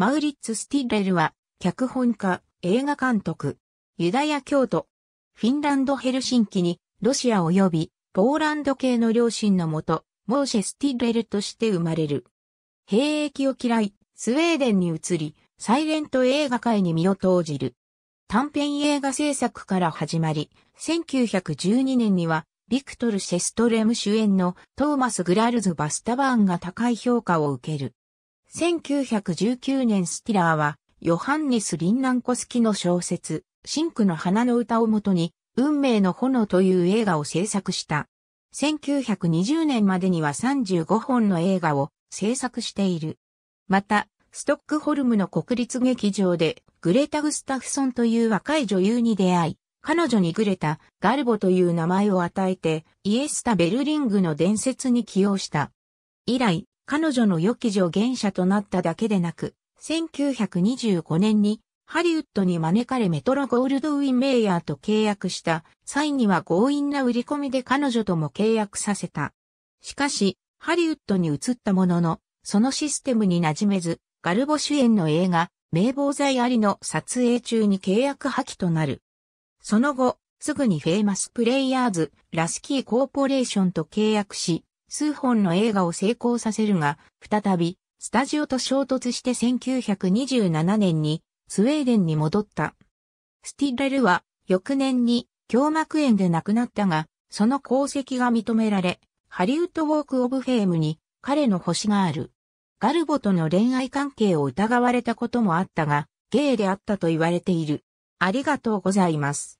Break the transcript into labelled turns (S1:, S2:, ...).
S1: マウリッツ・スティッレルは、脚本家、映画監督、ユダヤ教徒、フィンランド・ヘルシンキに、ロシア及び、ポーランド系の両親のもと、モーシェ・スティッレルとして生まれる。兵役を嫌い、スウェーデンに移り、サイレント映画界に身を投じる。短編映画制作から始まり、1912年には、ビクトル・シェストレム主演のトーマス・グラルズ・バスタバーンが高い評価を受ける。1919年スティラーは、ヨハンネス・リンナンコスキの小説、シンクの花の歌をもとに、運命の炎という映画を制作した。1920年までには35本の映画を制作している。また、ストックホルムの国立劇場で、グレタ・グスタフソンという若い女優に出会い、彼女にグレタ、ガルボという名前を与えて、イエスタ・ベルリングの伝説に起用した。以来、彼女の良き助言者となっただけでなく、1925年にハリウッドに招かれメトロゴールドウィン・メイヤーと契約した際には強引な売り込みで彼女とも契約させた。しかし、ハリウッドに移ったものの、そのシステムに馴染めず、ガルボ主演の映画、名簿罪ありの撮影中に契約破棄となる。その後、すぐにフェイマスプレイヤーズ、ラスキーコーポレーションと契約し、数本の映画を成功させるが、再び、スタジオと衝突して1927年に、スウェーデンに戻った。スティレルは、翌年に、胸膜炎で亡くなったが、その功績が認められ、ハリウッドウォーク・オブ・フェームに、彼の星がある。ガルボとの恋愛関係を疑われたこともあったが、ゲイであったと言われている。ありがとうございま
S2: す。